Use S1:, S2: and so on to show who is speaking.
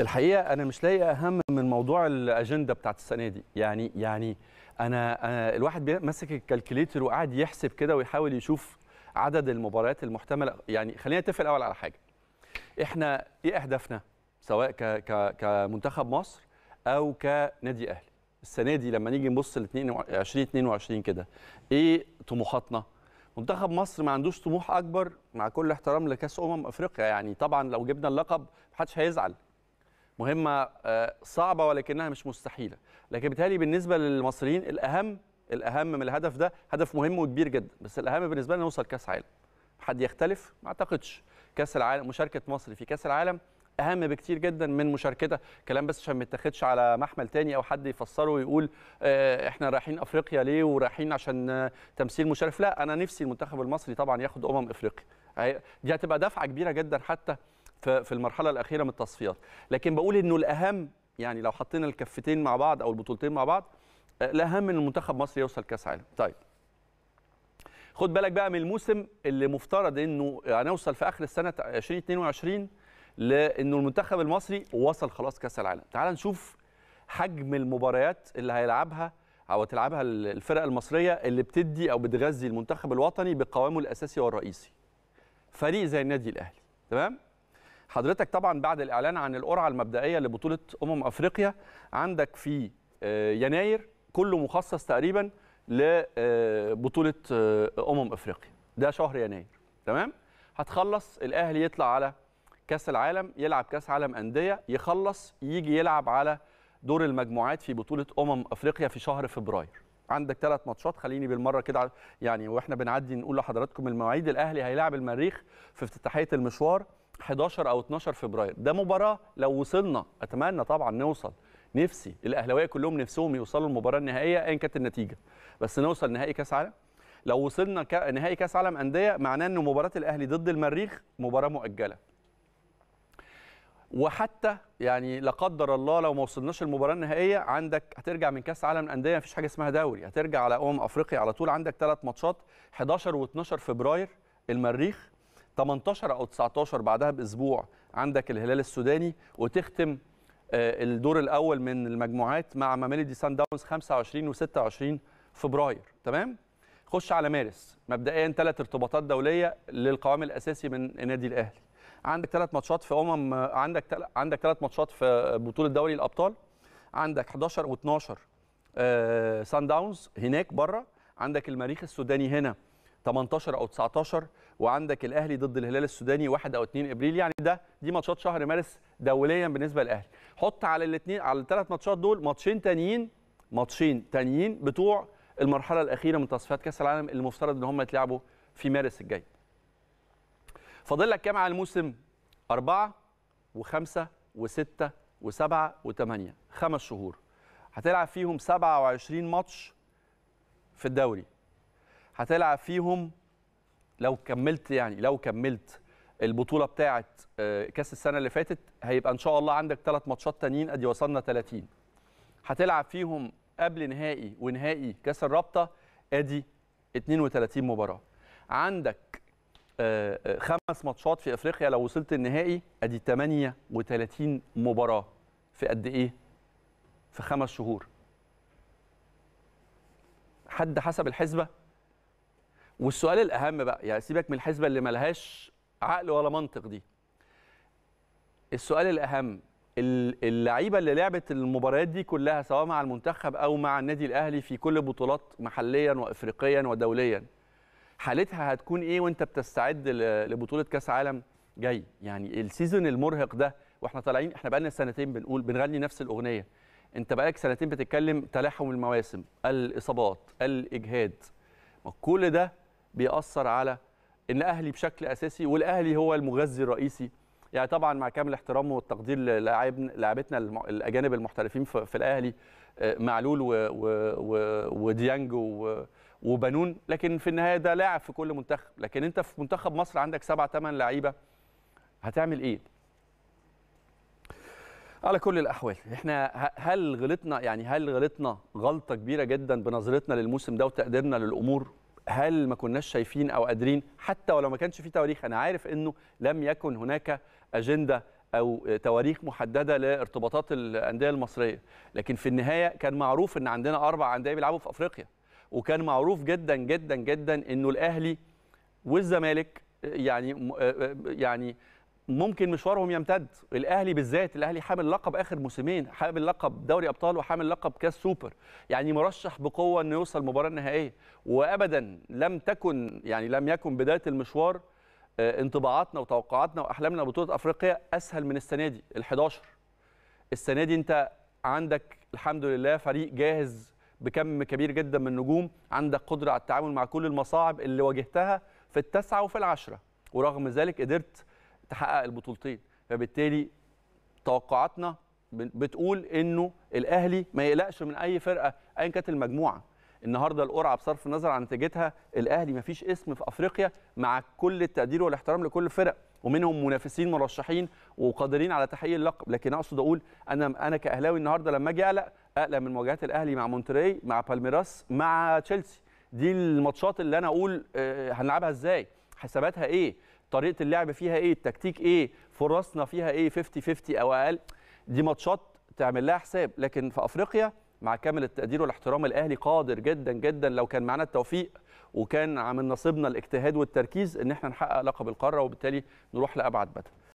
S1: الحقيقه انا مش لاقي اهم من موضوع الاجنده بتاعت السنه دي يعني يعني انا, أنا الواحد ماسك الكالكوليتر وقاعد يحسب كده ويحاول يشوف عدد المباريات المحتمله يعني خلينا نتفق الاول على حاجه احنا ايه اهدافنا سواء ك ك كمنتخب مصر او كنادي اهلي السنه دي لما نيجي نبص ل 2022 كده ايه طموحاتنا منتخب مصر ما عندوش طموح اكبر مع كل احترام لكاس امم افريقيا يعني طبعا لو جبنا اللقب محدش هيزعل مهمه آه، صعبه ولكنها مش مستحيله لكن بالتالي بالنسبه للمصريين الاهم الاهم من الهدف ده هدف مهم وكبير جدا بس الاهم بالنسبه لنا نوصل كاس عالم حد يختلف ما اعتقدش كاس العالم مشاركه مصر في كاس العالم اهم بكتير جدا من مشاركتها كلام بس عشان ما يتاخدش على محمل تاني او حد يفسره ويقول آه، احنا رايحين افريقيا ليه ورايحين عشان آه، تمثيل مشرف لا انا نفسي المنتخب المصري طبعا ياخد امم افريقيا دي هتبقى دفعه كبيره جدا حتى في المرحله الاخيره من التصفيات لكن بقول انه الاهم يعني لو حطينا الكفتين مع بعض او البطولتين مع بعض الاهم ان المنتخب مصر يوصل كاس عالم طيب خد بالك بقى من الموسم اللي مفترض انه هنوصل يعني في اخر السنه 2022 لانه المنتخب المصري وصل خلاص كاس العالم تعال نشوف حجم المباريات اللي هيلعبها او تلعبها الفرق المصريه اللي بتدي او بتغذي المنتخب الوطني بقوامه الاساسي والرئيسي فريق زي النادي الاهلي تمام حضرتك طبعا بعد الاعلان عن القرعه المبدئيه لبطوله امم افريقيا عندك في آه، يناير كله مخصص تقريبا لبطوله آه، آه، امم افريقيا ده شهر يناير تمام هتخلص الاهلي يطلع على كاس العالم يلعب كاس عالم انديه يخلص يجي يلعب على دور المجموعات في بطوله امم افريقيا في شهر فبراير عندك ثلاث ماتشات خليني بالمره كده يعني واحنا بنعدي نقول لحضراتكم المواعيد الاهلي هيلاعب المريخ في افتتاحيه المشوار 11 او 12 فبراير ده مباراه لو وصلنا اتمنى طبعا نوصل نفسي الاهلاويه كلهم نفسهم يوصلوا المباراه النهائيه ايا كانت النتيجه بس نوصل نهائي كاس عالم لو وصلنا ك... نهائي كاس عالم انديه معناه ان مباراه الاهلي ضد المريخ مباراه مؤجله وحتى يعني لا قدر الله لو ما وصلناش المباراه النهائيه عندك هترجع من كاس عالم الانديه مفيش حاجه اسمها دوري هترجع على امم افريقيا على طول عندك ثلاث ماتشات 11 و12 فبراير المريخ 18 او 19 بعدها باسبوع عندك الهلال السوداني وتختم آه، الدور الاول من المجموعات مع ميلودي سان داونز 25 و26 فبراير تمام خش على مارس مبدئيا ثلاث ارتباطات دوليه للقوام الاساسي من النادي الاهلي عندك ثلاث ماتشات في امم عندك تل... عندك ثلاث ماتشات في بطوله دوري الابطال عندك 11 و12 آه... سان داونز هناك بره عندك المريخ السوداني هنا 18 او 19 وعندك الاهلي ضد الهلال السوداني 1 او 2 ابريل يعني ده دي ماتشات شهر مارس دوليا بالنسبه للاهلي حط على الاثنين على الثلاث ماتشات دول ماتشين تانيين ماتشين تانيين بتوع المرحله الاخيره من تصفيات كاس العالم اللي المفترض ان هم يتلعبوا في مارس الجاي فاضل لك كام على الموسم أربعة وخمسة وستة وسبعة وثمانية خمس شهور هتلعب فيهم 27 ماتش في الدوري هتلعب فيهم لو كملت يعني لو كملت البطوله بتاعه آه، كاس السنه اللي فاتت هيبقى ان شاء الله عندك ثلاث ماتشات تانيين ادي وصلنا 30 هتلعب فيهم قبل نهائي ونهائي كاس الرابطه ادي 32 مباراه عندك آه، آه، خمس ماتشات في افريقيا لو وصلت النهائي ادي 38 مباراه في قد ايه في خمس شهور حد حسب الحسبه والسؤال الاهم بقى يعني سيبك من الحسبه اللي ملهاش عقل ولا منطق دي السؤال الاهم اللعيبه اللي لعبت المباريات دي كلها سواء مع المنتخب او مع النادي الاهلي في كل بطولات محليا وافريقيا ودوليا حالتها هتكون ايه وانت بتستعد لبطوله كاس عالم جاي يعني السيزون المرهق ده واحنا طالعين احنا بقالنا سنتين بنقول بنغني نفس الاغنيه انت بقالك سنتين بتتكلم تلاحم المواسم الاصابات الاجهاد كل ده بيأثر على ان اهلي بشكل اساسي والاهلي هو المغذي الرئيسي يعني طبعا مع كامل احترامه والتقدير للاعبتنا الاجانب المحترفين في الاهلي آه، معلول و و و وديانجو وبنون لكن في النهايه ده لاعب في كل منتخب لكن انت في منتخب مصر عندك سبع ثمان لعيبه هتعمل ايه على كل الاحوال احنا هل غلطنا يعني هل غلطنا غلطه كبيره جدا بنظرتنا للموسم ده وتقديرنا للامور هل ما كناش شايفين او قادرين حتى ولو ما كانش في تواريخ انا عارف انه لم يكن هناك اجنده او تواريخ محدده لارتباطات الانديه المصريه لكن في النهايه كان معروف ان عندنا اربع انديه بيلعبوا في افريقيا وكان معروف جدا جدا جدا انه الاهلي والزمالك يعني آه، آه، يعني ممكن مشوارهم يمتد الاهلي بالذات الاهلي حامل لقب اخر موسمين حامل لقب دوري ابطال وحامل لقب كاس سوبر يعني مرشح بقوه انه يوصل المباراه النهائيه وابدا لم تكن يعني لم يكن بدايه المشوار آه، انطباعاتنا وتوقعاتنا واحلامنا بطوله افريقيا اسهل من السنه دي ال11 السنه دي انت عندك الحمد لله فريق جاهز بكم كبير جدا من النجوم عندك قدره على التعامل مع كل المصاعب اللي واجهتها في التسعه وفي العشره ورغم ذلك قدرت تحقق البطولتين فبالتالي توقعاتنا بتقول انه الاهلي ما يقلقش من اي فرقه ايا كانت المجموعه النهارده القرعه بصرف النظر عن نتيجتها الاهلي ما فيش اسم في افريقيا مع كل التقدير والاحترام لكل الفرق ومنهم منافسين مرشحين وقادرين على تحقيق اللقب لكن اقصد اقول انا انا كاهلاوي النهارده لما اجي اقلق اقلق من مواجهات الاهلي مع مونتري مع بالميراس مع تشيلسي دي الماتشات اللي انا اقول آه، هنلعبها ازاي حساباتها ايه طريقه اللعب فيها ايه التكتيك ايه فرصنا فيها ايه 50 50 او اقل دي ماتشات تعمل لها حساب لكن في افريقيا مع كامل التقدير والاحترام الاهلي قادر جدا جدا لو كان معانا التوفيق وكان من نصيبنا الاجتهاد والتركيز ان احنا نحقق لقب القاره وبالتالي نروح لابعد بدل